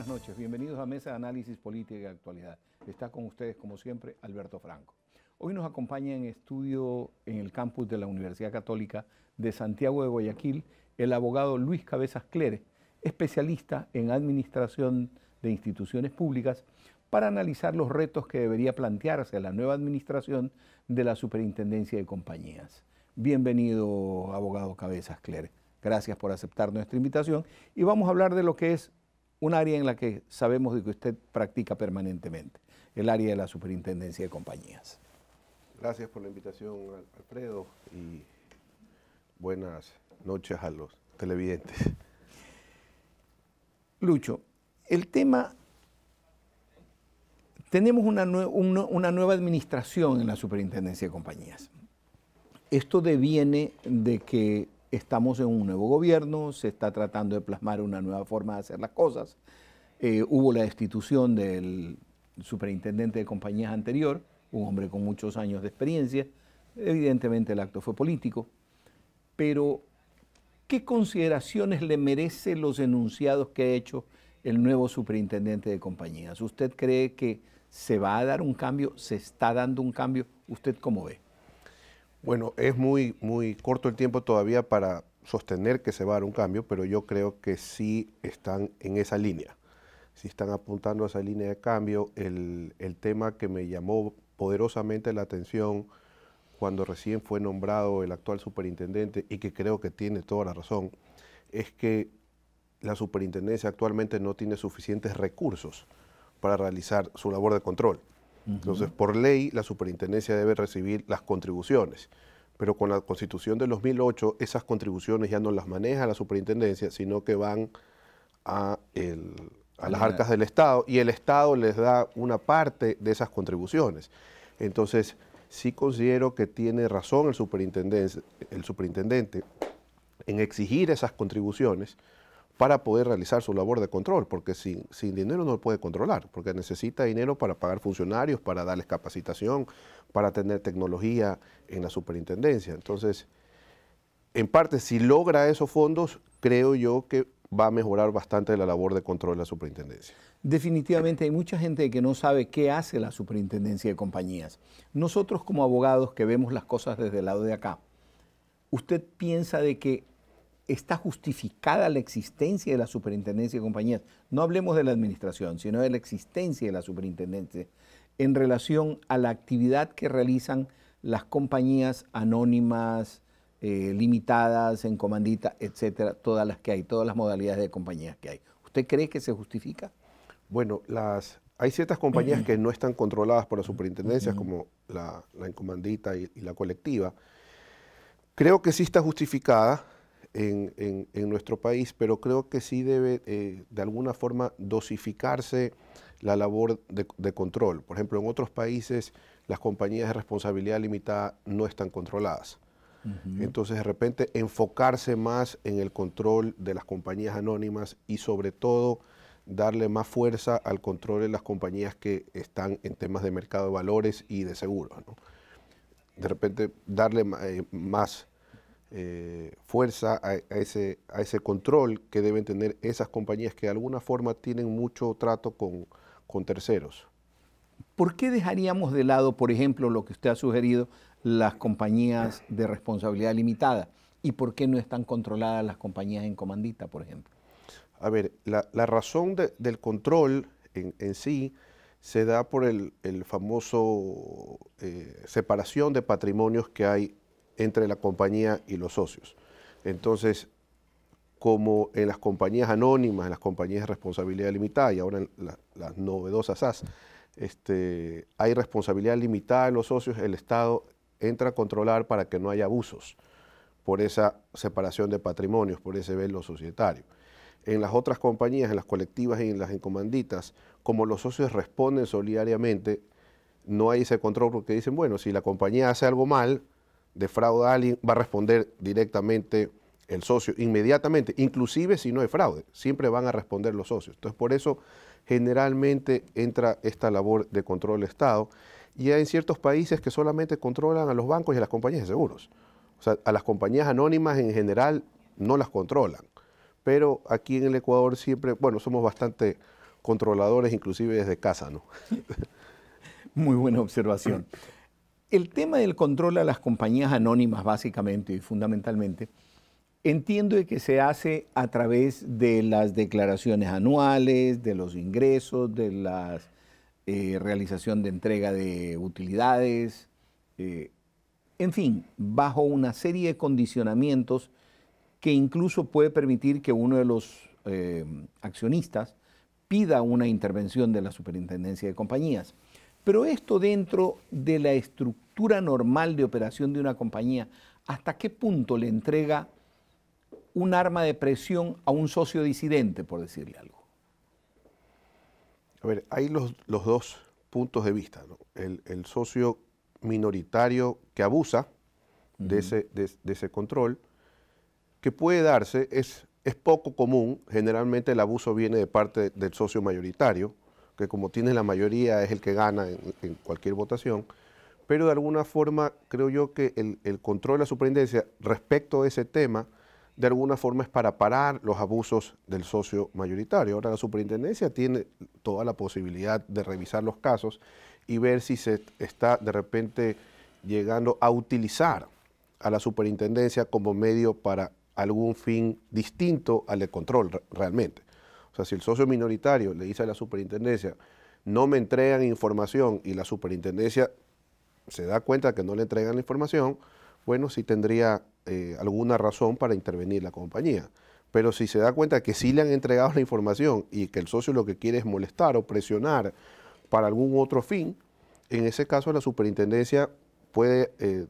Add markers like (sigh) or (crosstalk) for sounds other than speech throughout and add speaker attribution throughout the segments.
Speaker 1: buenas noches. Bienvenidos a Mesa de Análisis Política y Actualidad. Está con ustedes, como siempre, Alberto Franco. Hoy nos acompaña en estudio en el campus de la Universidad Católica de Santiago de Guayaquil el abogado Luis Cabezas Clere, especialista en administración de instituciones públicas, para analizar los retos que debería plantearse la nueva administración de la Superintendencia de Compañías. Bienvenido, abogado Cabezas Clere. Gracias por aceptar nuestra invitación y vamos a hablar de lo que es un área en la que sabemos de que usted practica permanentemente, el área de la superintendencia de compañías.
Speaker 2: Gracias por la invitación, Alfredo, y buenas noches a los televidentes.
Speaker 1: Lucho, el tema, tenemos una, una nueva administración en la superintendencia de compañías. Esto deviene de que estamos en un nuevo gobierno, se está tratando de plasmar una nueva forma de hacer las cosas. Eh, hubo la destitución del superintendente de compañías anterior, un hombre con muchos años de experiencia. Evidentemente el acto fue político, pero ¿qué consideraciones le merecen los enunciados que ha hecho el nuevo superintendente de compañías? ¿Usted cree que se va a dar un cambio? ¿Se está dando un cambio? ¿Usted cómo ve? Bueno, es muy,
Speaker 2: muy corto el tiempo todavía para sostener que se va a dar un cambio, pero yo creo que sí están en esa línea. Sí están apuntando a esa línea de cambio. el tema que me llamó poderosamente la atención cuando recién fue nombrado el actual superintendente, y que creo que tiene toda la razón, es que la superintendencia actualmente no tiene suficientes recursos para realizar su labor de control. Entonces, por ley, la superintendencia debe recibir las contribuciones. Pero con la constitución del 2008, esas contribuciones ya no las maneja la superintendencia, sino que van a, las arcas del Estado y el Estado les da una parte de esas contribuciones. Entonces, sí considero que tiene razón el superintendente en exigir esas contribuciones para poder realizar su labor de control, porque sin, dinero no lo puede controlar, porque necesita dinero para pagar funcionarios, para darles capacitación, para tener tecnología en la superintendencia. Entonces, en parte, si logra esos fondos, creo yo que va a mejorar
Speaker 1: bastante la labor de control de la superintendencia. Definitivamente hay mucha gente que no sabe qué hace la superintendencia de compañías. Nosotros como abogados que vemos las cosas desde el lado de acá, ¿usted piensa de que está justificada la existencia de la superintendencia de compañías. No hablemos de la administración, sino de la existencia de la superintendencia en relación a la actividad que realizan las compañías anónimas, eh, limitadas, en comandita, etcétera, todas las que hay, todas las modalidades de compañías que hay. ¿Usted cree que se justifica? Bueno, hay ciertas compañías (clears throat) que no están
Speaker 2: controladas por las superintendencias, como la, la encomandita y, la colectiva. Creo que sí está justificada en, nuestro país, pero creo que sí debe eh, de alguna forma dosificarse la labor de, control. Por ejemplo, en otros países las compañías de responsabilidad limitada no están controladas. Entonces, de repente, enfocarse más en el control de las compañías anónimas y sobre todo darle más fuerza al control de las compañías que están en temas de mercado de valores y de seguros. De repente, darle eh, más eh, fuerza a, ese, control que deben tener esas
Speaker 1: compañías que de alguna forma tienen mucho trato con, terceros. ¿Por qué dejaríamos de lado, por ejemplo, lo que usted ha sugerido, las compañías de responsabilidad limitada? ¿Y por qué no están controladas las compañías en comandita, por ejemplo? A
Speaker 2: ver, la, razón del control en, sí se da por el, famoso eh, separación de patrimonios que hay entre la compañía y los socios. Entonces, como en las compañías anónimas, en las compañías de responsabilidad limitada y ahora en las novedosas as, este, hay responsabilidad limitada en los socios, el Estado entra a controlar para que no haya abusos por esa separación de patrimonios, por ese velo societario. En las otras compañías, en las colectivas y en las encomanditas, como los socios responden solidariamente, no hay ese control porque dicen, bueno, si la compañía hace algo mal, defrauda a alguien, va a responder directamente el socio, inmediatamente, inclusive si no hay fraude, siempre van a responder los socios. Entonces, por eso generalmente entra esta labor de control del Estado y hay en ciertos países que solamente controlan a los bancos y a las compañías de seguros. O sea, a las compañías anónimas en general no las controlan, pero aquí en el Ecuador
Speaker 1: siempre, bueno, somos bastante controladores inclusive desde casa, ¿no? (laughs) Muy buena observación. El tema del control a las compañías anónimas, básicamente y fundamentalmente, entiendo que se hace a través de las declaraciones anuales, de los ingresos, de la eh, realización de entrega de utilidades, eh, en fin, bajo una serie de condicionamientos que incluso puede permitir que uno de los eh, accionistas pida una intervención de la superintendencia de compañías. Pero esto dentro de la estructura normal de operación de una compañía, ¿hasta qué punto le entrega un arma de presión a un socio disidente, por decirle algo? A ver, hay los, dos puntos de vista.
Speaker 2: El, socio minoritario que abusa de, ese, control, que puede darse, es es poco común, generalmente el abuso viene de parte del socio mayoritario, que como tiene la mayoría es el que gana en, cualquier votación, pero de alguna forma creo yo que el, control de la superintendencia respecto a ese tema, de alguna forma es para parar los abusos del socio mayoritario. Ahora la superintendencia tiene toda la posibilidad de revisar los casos y ver si se está de repente llegando a utilizar a la superintendencia como medio para algún fin distinto al de control realmente si el socio minoritario le dice a la superintendencia, no me entregan información y la superintendencia se da cuenta que no le entregan la información, bueno, sí tendría eh, alguna razón para intervenir la compañía. Pero si se da cuenta que sí le han entregado la información y que el socio lo que quiere es molestar o presionar para algún otro fin, en ese caso la superintendencia puede eh,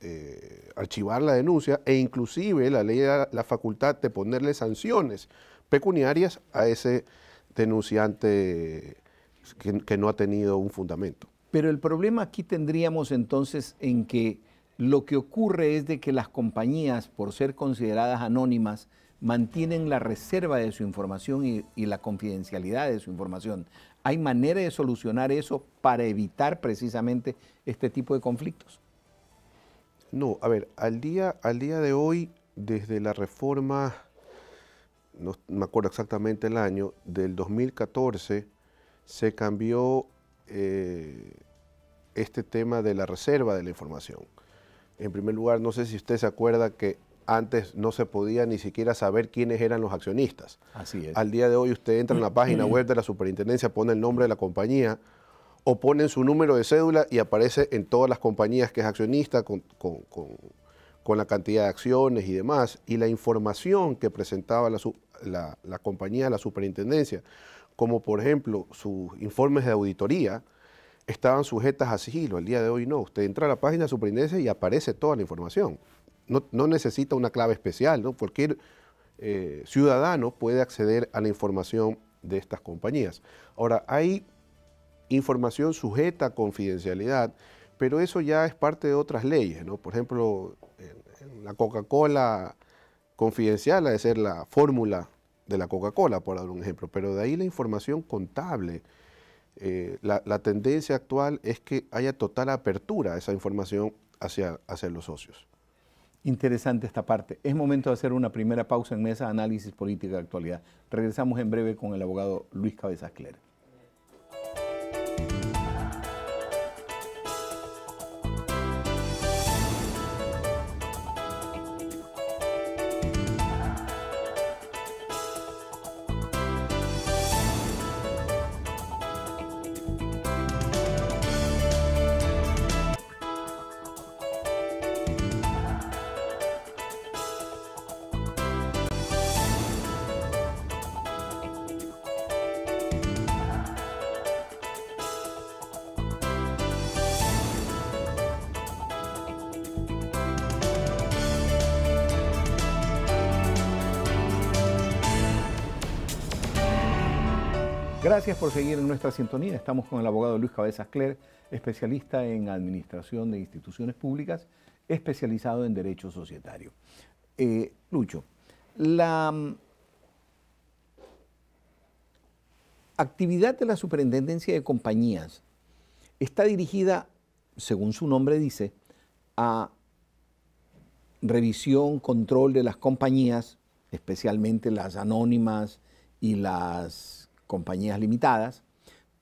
Speaker 2: eh, archivar la denuncia e inclusive la ley da la facultad de ponerle sanciones pecuniarias a ese denunciante que, no ha tenido un fundamento.
Speaker 1: Pero el problema aquí tendríamos entonces en que lo que ocurre es de que las compañías, por ser consideradas anónimas, mantienen la reserva de su información y, la confidencialidad de su información. ¿Hay manera de solucionar eso para evitar precisamente este tipo de conflictos? No, a ver, al
Speaker 2: día, al día de hoy, desde la reforma no me acuerdo exactamente el año, del 2014 se cambió eh, este tema de la reserva de la información. En primer lugar, no sé si usted se acuerda que antes no se podía ni siquiera saber quiénes eran los accionistas. Así es. Al día de hoy usted entra en la página (clears throat) web de la superintendencia, pone el nombre de la compañía o pone su número de cédula y aparece en todas las compañías que es accionista con, con la cantidad de acciones y demás. Y la información que presentaba la, la, compañía, la superintendencia, como por ejemplo sus informes de auditoría, estaban sujetas a sigilo. El día de hoy no. Usted entra a la página de superintendencia y aparece toda la información. No, necesita una clave especial, ¿no? Cualquier eh, ciudadano puede acceder a la información de estas compañías. Ahora, hay información sujeta a confidencialidad, pero eso ya es parte de otras leyes, ¿no? Por ejemplo, la Coca-Cola confidencial ha de ser la fórmula de la Coca-Cola, por dar un ejemplo, pero de ahí la información contable. Eh, la, tendencia actual
Speaker 1: es que haya total apertura a esa información hacia, hacia los socios. Interesante esta parte. Es momento de hacer una primera pausa en mesa análisis política de actualidad. Regresamos en breve con el abogado Luis Cabezas Clera. Gracias por seguir en nuestra sintonía. Estamos con el abogado Luis Cabezas Cler, especialista en administración de instituciones públicas, especializado en derecho societario. Eh, Lucho, la mm, actividad de la Superintendencia de Compañías está dirigida, según su nombre dice, a revisión, control de las compañías, especialmente las anónimas y las compañías limitadas,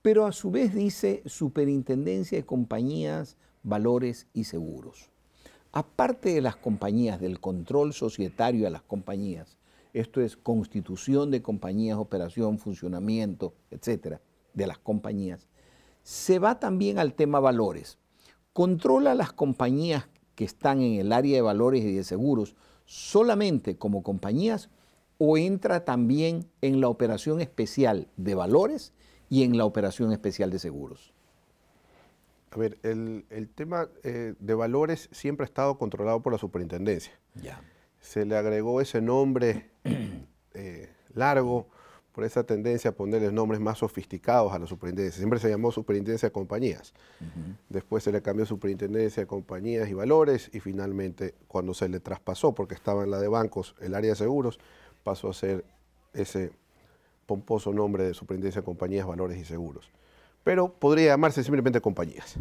Speaker 1: pero a su vez dice Superintendencia de Compañías, Valores y Seguros. Aparte de las compañías, del control societario a las compañías, esto es constitución de compañías, operación, funcionamiento, etcétera, de las compañías, se va también al tema valores. Controla las compañías que están en el área de valores y de seguros solamente como compañías o entra también en la operación especial de valores y en la operación especial de seguros?
Speaker 2: A ver, el, tema eh, de valores siempre ha estado controlado por la superintendencia. Ya. Se le agregó ese nombre eh, largo por esa tendencia a ponerles nombres más sofisticados a la superintendencia. Siempre se llamó superintendencia de compañías. Después se le cambió superintendencia de compañías y valores y finalmente cuando se le traspasó, porque estaba en la de bancos, el área de seguros, pasó a ser ese pomposo nombre de Superintendencia de Compañías, Valores y Seguros. Pero podría llamarse simplemente compañías.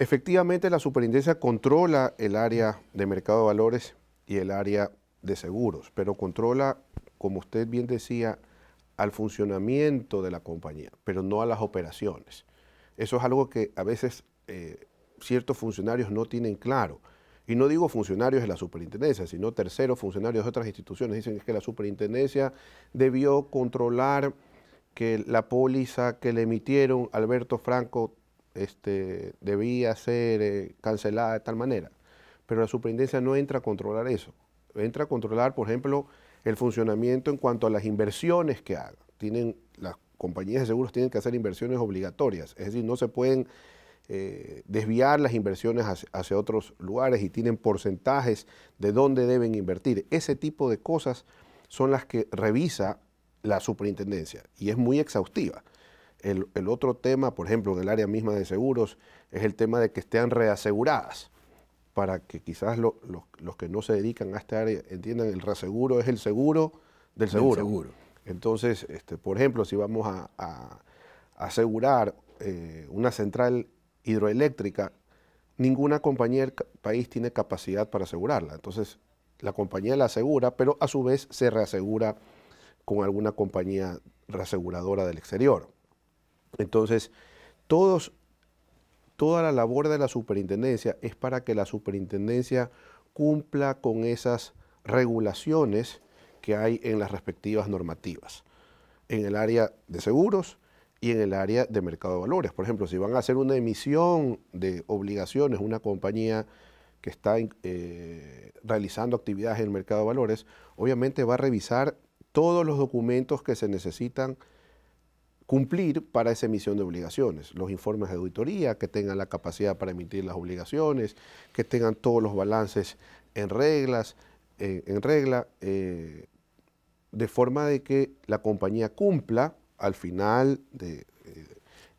Speaker 2: Efectivamente, la superintendencia controla el área de mercado de valores y el área de seguros, pero controla, como usted bien decía, al funcionamiento de la compañía, pero no a las operaciones. Eso es algo que a veces eh, ciertos funcionarios no tienen claro y no digo funcionarios de la superintendencia, sino terceros funcionarios de otras instituciones, dicen que la superintendencia debió controlar que la póliza que le emitieron Alberto Franco este, debía ser eh, cancelada de tal manera. Pero la superintendencia no entra a controlar eso. Entra a controlar, por ejemplo, el funcionamiento en cuanto a las inversiones que haga. Tienen, las compañías de seguros tienen que hacer inversiones obligatorias, es decir, no se pueden eh, desviar las inversiones hacia, otros lugares y tienen porcentajes de dónde deben invertir. Ese tipo de cosas son las que revisa la superintendencia y es muy exhaustiva. El, otro tema, por ejemplo, en el área misma de seguros, es el tema de que estén reaseguradas, para que quizás los que no se dedican a esta área entiendan, el reaseguro es el seguro del seguro. Entonces, este, por ejemplo, si vamos a, asegurar eh, una central hidroeléctrica, ninguna compañía del país tiene capacidad para asegurarla. Entonces, la compañía la asegura, pero a su vez se reasegura con alguna compañía reaseguradora del exterior. Entonces, todos, toda la labor de la superintendencia es para que la superintendencia cumpla con esas regulaciones que hay en las respectivas normativas, en el área de seguros, y en el área de mercado de valores. Por ejemplo, si van a hacer una emisión de obligaciones, una compañía que está eh, realizando actividades en el mercado de valores, obviamente va a revisar todos los documentos que se necesitan cumplir para esa emisión de obligaciones, los informes de auditoría, que tengan la capacidad para emitir las obligaciones, que tengan todos los balances en reglas, eh, en regla, eh, de forma de que la compañía cumpla al final eh,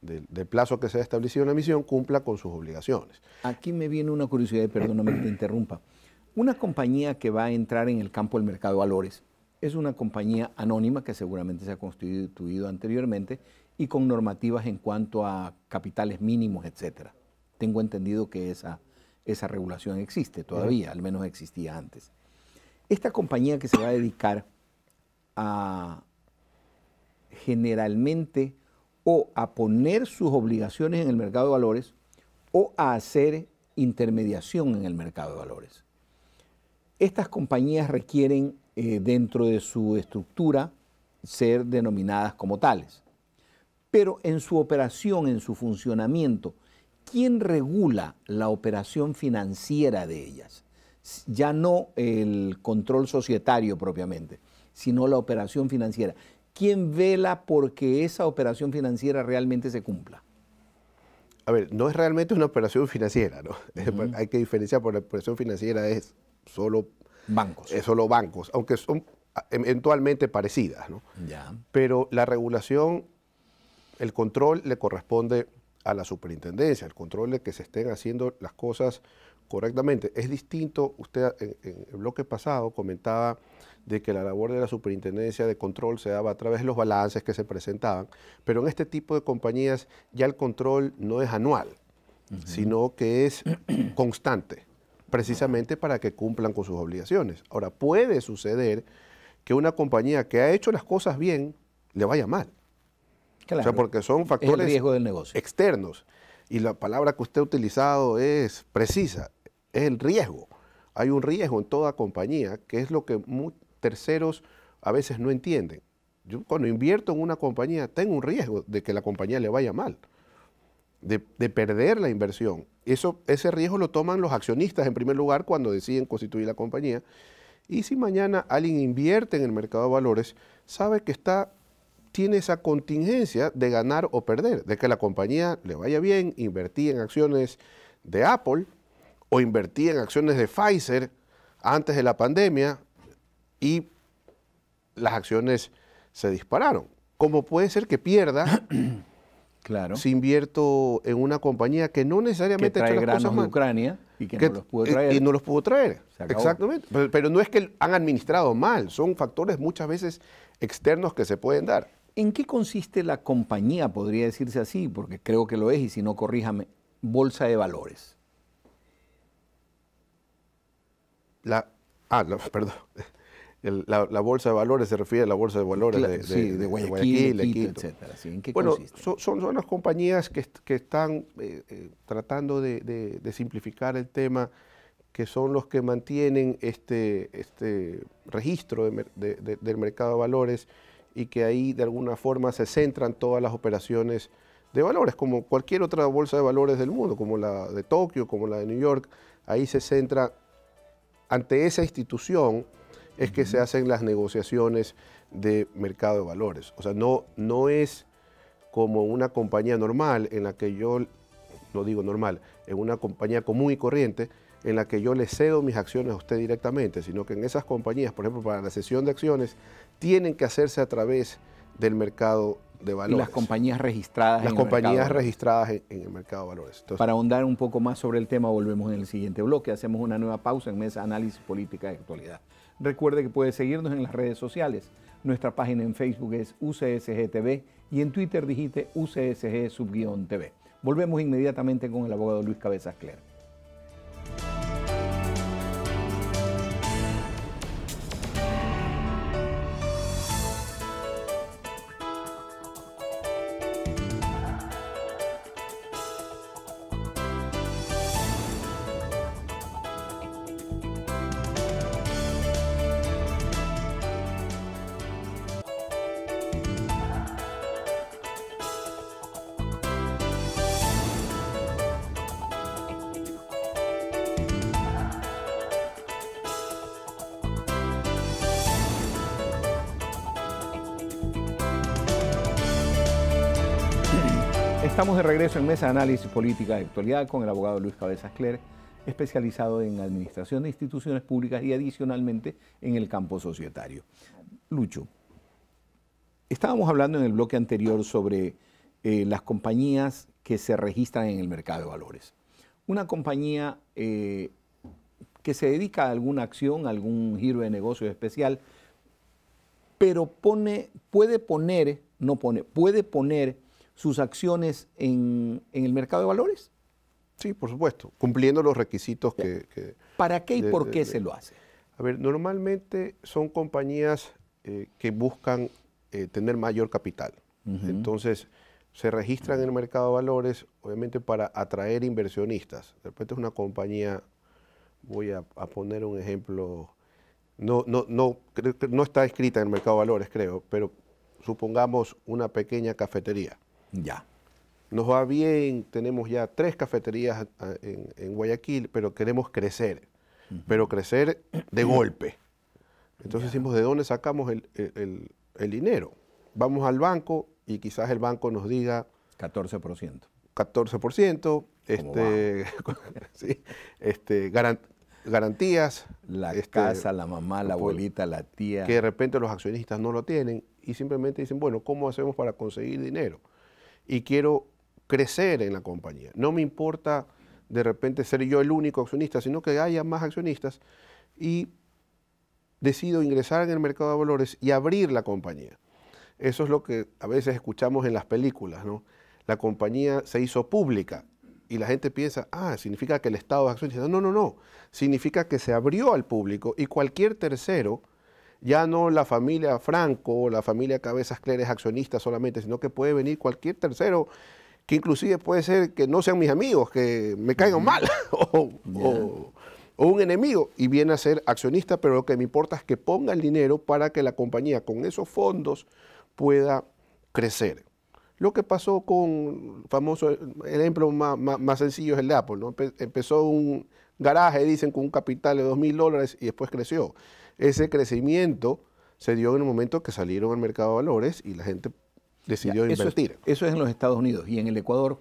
Speaker 2: del, plazo que se ha establecido
Speaker 1: la misión cumpla con sus obligaciones. Aquí me viene una curiosidad, perdóname que te interrumpa. Una compañía que va a entrar en el campo del mercado de valores es una compañía anónima que seguramente se ha constituido anteriormente y con normativas en cuanto a capitales mínimos, etc. Tengo entendido que esa, esa regulación existe todavía, al menos existía antes. Esta compañía que se va a dedicar a, generalmente o a poner sus obligaciones en el mercado de valores o a hacer intermediación en el mercado de valores. Estas compañías requieren eh, dentro de su estructura ser denominadas como tales. Pero en su operación, en su funcionamiento, ¿quién regula la operación financiera de ellas? Ya no el control societario propiamente, sino la operación financiera. ¿quién vela porque esa operación financiera realmente se cumpla?
Speaker 2: A ver, no es realmente una operación financiera, ¿no? Hay que diferenciar porque la operación financiera es solo bancos. Es solo bancos, aunque son ah, em, eventualmente parecidas, ¿no? Pero la regulación, el control le corresponde a la superintendencia, el control de que se estén haciendo las cosas correctamente. Es distinto, usted en, el bloque pasado comentaba de que la labor de la superintendencia de control se daba a través de los balances que se presentaban, pero en este tipo de compañías ya el control no es anual, sino que es (clears throat) constante, precisamente para que cumplan con sus obligaciones. Ahora, puede suceder que una compañía que ha hecho las cosas bien le vaya mal. Claro, o sea, porque son factores externos. Y la palabra que usted ha utilizado es precisa es el riesgo. Hay un riesgo en toda compañía, que es lo que terceros a veces no entienden. Yo cuando invierto en una compañía tengo un riesgo de que la compañía le vaya mal, de, perder la inversión. Eso, ese riesgo lo toman los accionistas en primer lugar cuando deciden constituir la compañía. Y si mañana alguien invierte en el mercado de valores, sabe que está, tiene esa contingencia de ganar o perder, de que la compañía le vaya bien, invertí en acciones de Apple o invertí en acciones de Pfizer antes de la pandemia y las acciones se dispararon. ¿Cómo puede ser que pierda (clears throat) claro. si invierto en una compañía que no necesariamente trae cosas De
Speaker 1: Ucrania y que,
Speaker 2: no los pudo traer. Exactamente.
Speaker 1: Pero, pero no es que han administrado mal, son factores muchas veces externos que se pueden dar. ¿En qué consiste la compañía, podría decirse así, porque creo que lo es y si no, corríjame, bolsa de valores? la, ah, (laughs) perdón. la, bolsa de valores se refiere a la bolsa de valores de, Guayaquil, bueno,
Speaker 2: son, las compañías que, están eh, eh, tratando de, simplificar el tema, que son los que mantienen este, este registro del mercado de valores y que ahí de alguna forma se centran todas las operaciones de valores, como cualquier otra bolsa de valores del mundo, como la de Tokio, como la de New York, ahí se centra ante esa institución es que se hacen las negociaciones de mercado de valores. O sea, no, no es como una compañía normal en la que yo, no digo normal, en una compañía común y corriente en la que yo le cedo mis acciones a usted directamente, sino que en esas compañías, por ejemplo, para la cesión de acciones, tienen que hacerse a través
Speaker 1: del mercado y las compañías registradas. en el mercado. registradas
Speaker 2: en, el mercado de valores. Para
Speaker 1: ahondar un poco más sobre el tema, volvemos en el siguiente bloque. Hacemos una nueva pausa en Mesa Análisis Política de Actualidad. Recuerde que puede seguirnos en las redes sociales. Nuestra página en Facebook es UCSGTV y en Twitter digite UCSG-TV. Volvemos inmediatamente con el abogado Luis Cabezas Cler. Estamos de regreso en Mesa de Análisis Política de Actualidad con el abogado Luis Cabezas Cler, especializado en administración de instituciones públicas y adicionalmente en el campo societario. Lucho, estábamos hablando en el bloque anterior sobre eh, las compañías que se registran en el mercado de valores. Una compañía eh, que se dedica a alguna acción, a algún giro de negocio especial, pero pone, puede poner, no pone, puede poner sus acciones en, en el mercado de valores? Sí, por supuesto,
Speaker 2: cumpliendo los requisitos que,
Speaker 1: ¿Para qué y por qué se lo hace?
Speaker 2: A ver, normalmente son compañías eh, que buscan eh, tener mayor capital. Entonces, se registran en el mercado de valores, obviamente para atraer inversionistas. De repente es una compañía, voy a, poner un ejemplo, no, no, no, no está escrita en el mercado de valores, creo, pero supongamos una pequeña cafetería. Ya. Nos va bien, tenemos ya tres cafeterías ah, en, Guayaquil, pero queremos crecer, pero crecer de golpe. Entonces decimos, ¿de dónde sacamos el, dinero? Vamos al banco y quizás el banco nos diga... 14%. 14%, este, (laughs) sí, este, garantías.
Speaker 1: La este, casa, la mamá, la abuelita, la tía. Que de
Speaker 2: repente los accionistas no lo tienen y simplemente dicen, bueno, ¿cómo hacemos para conseguir dinero? y quiero crecer en la compañía. No me importa de repente ser yo el único accionista, sino que haya más accionistas y decido ingresar en el mercado de valores y abrir la compañía. Eso es lo que a veces escuchamos en las películas, ¿no? La compañía se hizo pública y la gente piensa, ah, significa que el Estado es accionista. No, no, no. Significa que se abrió al público y cualquier tercero ya no la familia Franco o la familia Cabezas es accionista solamente, sino que puede venir cualquier tercero que inclusive puede ser que no sean mis amigos, que me caigan mal (laughs) o, un enemigo y viene a ser accionista, pero lo que me importa es que ponga el dinero para que la compañía con esos fondos pueda crecer. Lo que pasó con, famoso, ejemplo más, sencillo es el de Apple, Empezó un garaje, dicen, con un capital de 2 mil dólares y después creció. Ese crecimiento se dio en el momento que salieron al mercado de valores
Speaker 1: y la gente decidió invertir. eso es en los Estados Unidos y en el Ecuador.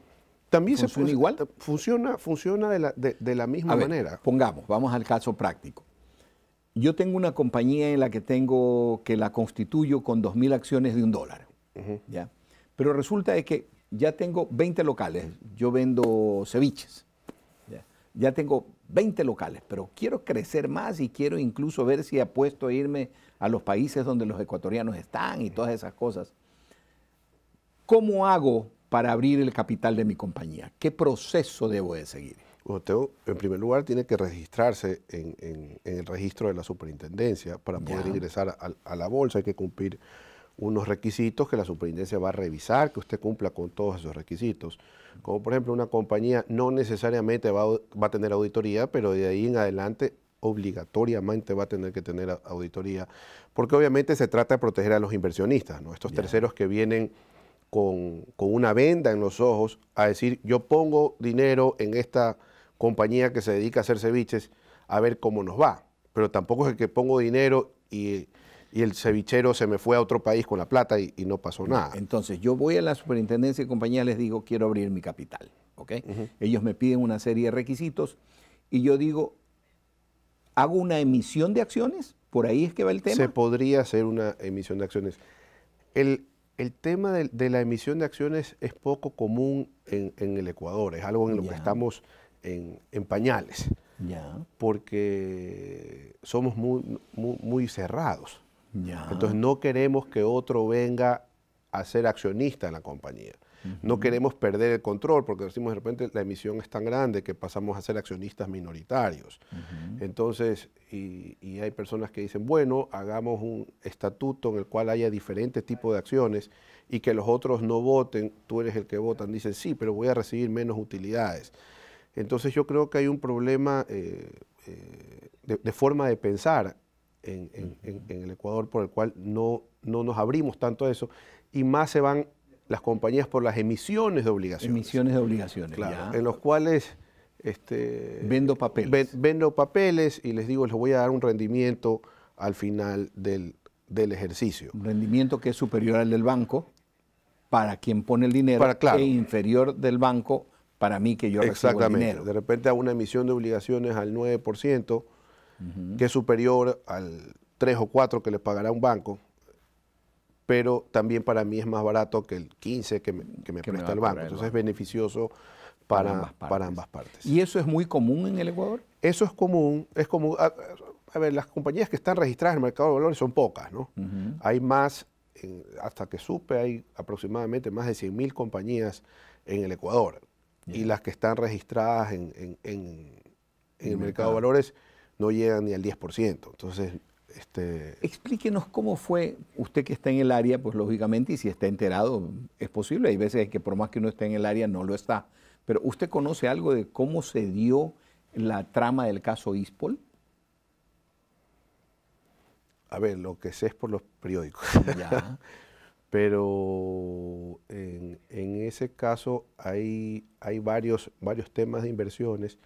Speaker 1: También se funciona igual. Funciona, funciona de la, misma manera. Pongamos, vamos al caso práctico. Yo tengo una compañía en la que tengo que la constituyo con 2.000 acciones de un dólar. ¿ya? Pero resulta que ya tengo 20 locales. Yo vendo ceviches ya tengo 20 locales, pero quiero crecer más y quiero incluso ver si apuesto a irme a los países donde los ecuatorianos están y todas esas cosas. ¿Cómo hago para abrir el capital de mi compañía? ¿Qué proceso debo de seguir? en primer lugar, tiene que registrarse en, el
Speaker 2: registro de la superintendencia para poder ingresar a la bolsa. Hay que cumplir unos requisitos que la superintendencia va a revisar, que usted cumpla con todos esos requisitos. Como por ejemplo una compañía no necesariamente va, a tener auditoría, pero de ahí en adelante obligatoriamente va a tener que tener auditoría, porque obviamente se trata de proteger a los inversionistas, estos terceros que vienen con, con una venda en los ojos a decir yo pongo dinero en esta compañía que se dedica a hacer ceviches a ver cómo nos va, pero tampoco es el que pongo dinero y y el cevichero se me fue a otro país con la plata y,
Speaker 1: no pasó nada. Entonces, yo voy a la superintendencia de compañía, les digo, quiero abrir mi capital. ¿ok? Ellos me piden una serie de requisitos y yo digo, hago una emisión de acciones, por ahí es que va el tema. Se podría hacer una emisión de acciones.
Speaker 2: El, tema de, la emisión de acciones es poco común en, el Ecuador, es algo en lo que estamos en, pañales, ya, porque somos muy cerrados.
Speaker 1: Entonces
Speaker 2: no queremos que otro venga a ser accionista en la compañía. No queremos perder el control porque decimos de repente la emisión es tan grande que pasamos a ser accionistas minoritarios. Entonces, y, hay personas que dicen, bueno, hagamos un estatuto en el cual haya diferentes tipos de acciones y que los otros no voten, tú eres el que votan, dicen, sí, pero voy a recibir menos utilidades. Entonces yo creo que hay un problema eh, eh, de forma de pensar en, el Ecuador, por el cual no, no nos abrimos tanto a eso, y más se van las compañías por las emisiones de obligaciones. Emisiones de obligaciones, claro. En los cuales... Este, vendo papeles. vendo papeles y les digo, les voy a dar
Speaker 1: un rendimiento al final del, ejercicio. Un rendimiento que es superior al del banco para quien pone el dinero para, claro. e inferior del banco para mí que yo recibo el dinero. De repente hago una emisión de obligaciones al 9%, que
Speaker 2: es superior al 3 o 4 que le pagará un banco, pero también para mí es más barato que el 15 que me, presta el banco. Entonces es beneficioso para, ambas partes. ¿Y eso es muy común en el Ecuador? Eso es común, es común. A, ver, las compañías que están registradas en el mercado de valores son pocas, ¿no? Hay más, hasta que supe, hay aproximadamente más de 100.000 compañías en el Ecuador. Y las que están registradas en el mercado de valores no llega ni al 10%.
Speaker 1: Entonces, este... Explíquenos cómo fue usted que está en el área, pues lógicamente, y si está enterado, es posible. Hay veces que por más que uno esté en el área, no lo está. Pero usted conoce algo de cómo se dio la trama del caso ISPOL.
Speaker 2: A ver, lo que sé es por los periódicos. Ya. (laughs) Pero en, ese caso hay, hay varios, varios temas de inversiones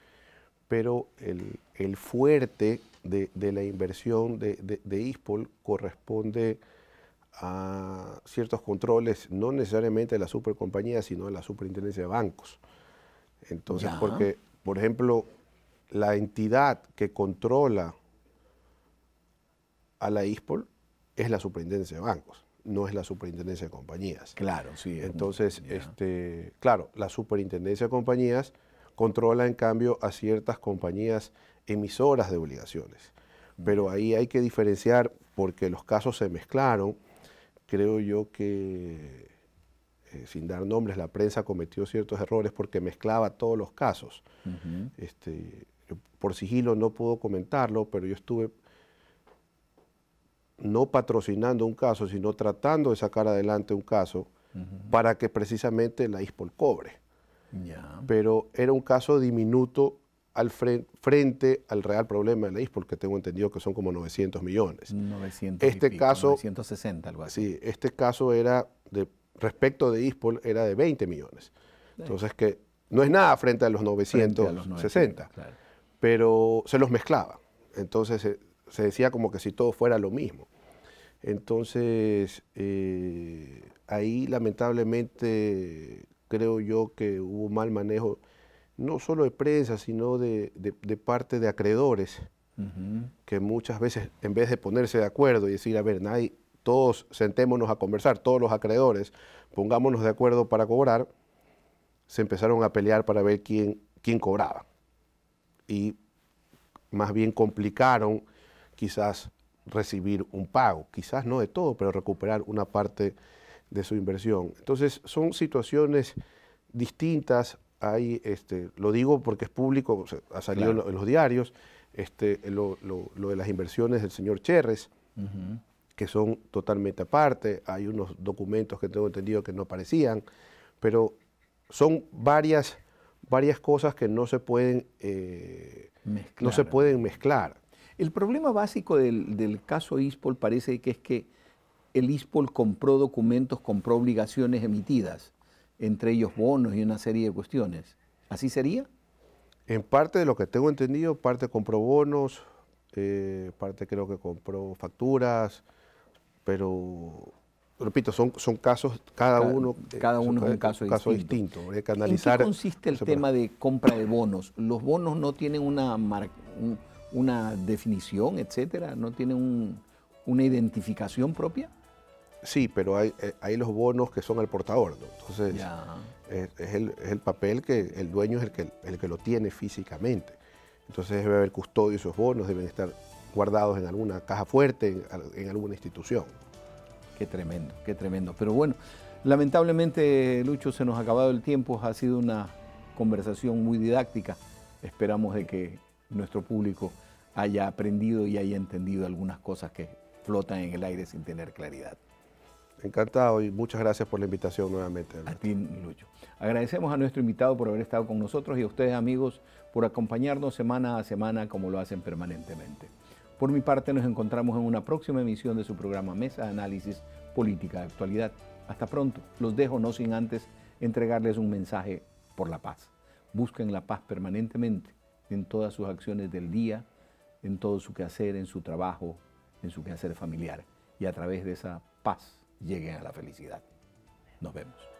Speaker 2: pero el, el fuerte de, la inversión de, de, ISPOL corresponde a ciertos controles, no necesariamente de la supercompañía, sino de la superintendencia de bancos. Entonces, porque, por ejemplo, la entidad que controla a la ISPOL es la superintendencia de bancos, no es la superintendencia de compañías. Claro, sí. Entonces, este, claro, la superintendencia de compañías controla en cambio a ciertas compañías emisoras de obligaciones. Pero ahí hay que diferenciar porque los casos se mezclaron. Creo yo que, eh, sin dar nombres, la prensa cometió ciertos errores porque mezclaba todos los casos. este, por sigilo no puedo comentarlo, pero yo estuve no patrocinando un caso, sino tratando de sacar adelante un caso para que precisamente la ISPOL cobre. Pero era un caso diminuto al frente al real problema de la ISPOL, que tengo entendido que son como 900 millones. 900 este caso, 960 algo así. este caso era de respecto de ISPOL era de 20 millones. Entonces que no es nada frente a los 960, pero se los mezclaba. Entonces se, decía como que si todo fuera lo mismo. Entonces eh, ahí lamentablemente creo yo que hubo mal manejo, no solo de prensa, sino de, parte de acreedores, que muchas veces, en vez de ponerse de acuerdo y decir, a ver, nadie, todos sentémonos a conversar, todos los acreedores, pongámonos de acuerdo para cobrar, se empezaron a pelear para ver quién, quién cobraba. Y más bien complicaron quizás recibir un pago, quizás no de todo, pero recuperar una parte de su inversión. Entonces, son situaciones distintas. Hay, este, lo digo porque es público, ha salido en, los diarios, este, lo, de las inversiones del señor Cherres, que son totalmente aparte. Hay unos documentos que tengo entendido que no aparecían, pero son varias, varias
Speaker 1: cosas que no se pueden, eh, no se pueden mezclar. El problema básico del, del caso ISPOL parece que es que el ISPOL compró documentos, compró obligaciones emitidas, entre ellos bonos y una serie de cuestiones. ¿Así sería? En parte de lo que tengo entendido, parte compró bonos, eh,
Speaker 2: parte creo que compró facturas, pero repito, son, casos, cada, uno, eh, cada uno es un caso, distinto. ¿De qué consiste el tema
Speaker 1: de compra de bonos? ¿Los bonos no tienen una, una definición, etcétera? ¿No tienen una identificación propia?
Speaker 2: Sí, pero eh, hay, los bonos que son al portador, Entonces, eh, es, el, papel que el dueño es el que, el que lo tiene físicamente. Entonces debe haber custodio, esos bonos deben estar
Speaker 1: guardados en alguna caja fuerte, en, en alguna institución. Qué tremendo, qué tremendo. Pero bueno, lamentablemente, Lucho, se nos ha acabado el tiempo, ha sido una conversación muy didáctica. Esperamos de que nuestro público haya aprendido y haya entendido algunas cosas que flotan en el aire sin tener claridad. Encantado y muchas gracias por la invitación nuevamente. Martín A ti, Lucho. Agradecemos a nuestro invitado por haber estado con nosotros y a ustedes, amigos, por acompañarnos semana a semana como lo hacen permanentemente. Por mi parte, nos encontramos en una próxima emisión de su programa Mesa de Análisis Política de Actualidad. Hasta pronto. Los dejo no sin antes entregarles un mensaje por la paz. Busquen la paz permanentemente en todas sus acciones del día, en todo su quehacer, en su trabajo, en su quehacer familiar y a través de esa paz lleguen a la felicidad. Nos vemos.